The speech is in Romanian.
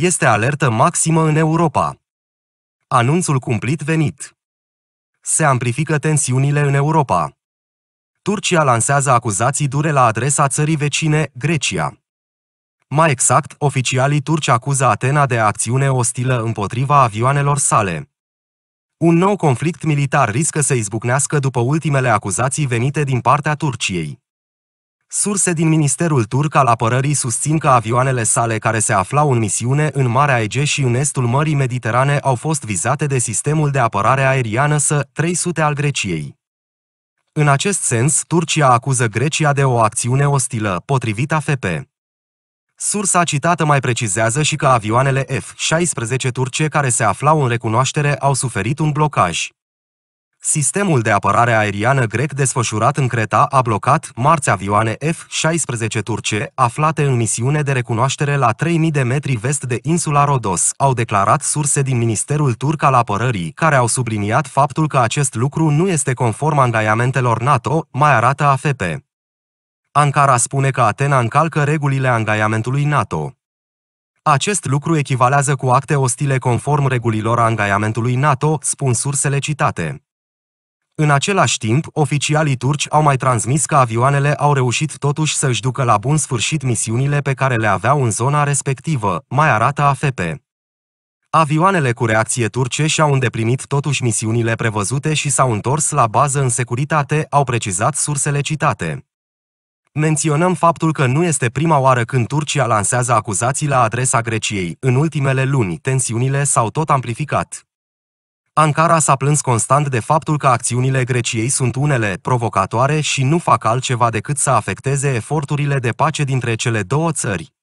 Este alertă maximă în Europa. Anunțul cumplit venit. Se amplifică tensiunile în Europa. Turcia lansează acuzații dure la adresa țării vecine, Grecia. Mai exact, oficialii turci acuză Atena de acțiune ostilă împotriva avioanelor sale. Un nou conflict militar riscă să izbucnească după ultimele acuzații venite din partea Turciei. Surse din Ministerul Turc al Apărării susțin că avioanele sale care se aflau în misiune în Marea Ege și în estul Mării Mediterane au fost vizate de sistemul de apărare aeriană S-300 al Greciei. În acest sens, Turcia acuză Grecia de o acțiune ostilă, potrivit AFP. Sursa citată mai precizează și că avioanele F-16 turce care se aflau în recunoaștere au suferit un blocaj. Sistemul de apărare aeriană grec desfășurat în Creta a blocat marți avioane F-16 turce aflate în misiune de recunoaștere la 3000 de metri vest de insula Rodos, au declarat surse din Ministerul Turc al Apărării, care au subliniat faptul că acest lucru nu este conform angajamentelor NATO, mai arată AFP. Ankara spune că Atena încalcă regulile angajamentului NATO. Acest lucru echivalează cu acte ostile conform regulilor angajamentului NATO, spun sursele citate. În același timp, oficialii turci au mai transmis că avioanele au reușit totuși să-și ducă la bun sfârșit misiunile pe care le aveau în zona respectivă, mai arată AFP. Avioanele cu reacție turce și-au îndeplinit totuși misiunile prevăzute și s-au întors la bază în securitate, au precizat sursele citate. Menționăm faptul că nu este prima oară când Turcia lansează acuzații la adresa Greciei. În ultimele luni, tensiunile s-au tot amplificat. Ankara s-a plâns constant de faptul că acțiunile Greciei sunt unele provocatoare și nu fac altceva decât să afecteze eforturile de pace dintre cele două țări.